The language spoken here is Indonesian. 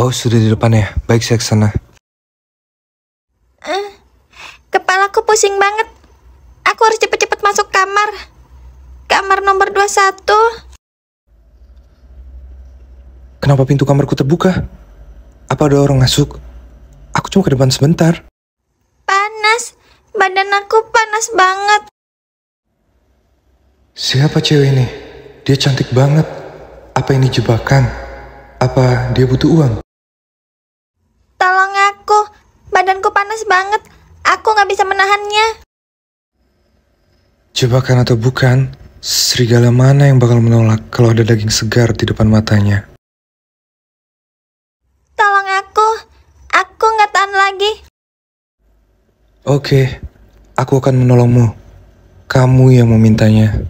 Oh, sudah di depan ya. Baik, saya sana. Uh, kepalaku pusing banget. Aku harus cepat-cepat masuk kamar. Kamar nomor 21. Kenapa pintu kamarku terbuka? Apa ada orang masuk? Aku cuma ke depan sebentar. Panas. Badan aku panas banget. Siapa cewek ini? Dia cantik banget. Apa ini jebakan? Apa dia butuh uang? panas banget. Aku nggak bisa menahannya. Jebakan atau bukan, serigala mana yang bakal menolak kalau ada daging segar di depan matanya? Tolong aku, aku nggak tahan lagi. Oke, aku akan menolongmu. Kamu yang memintanya.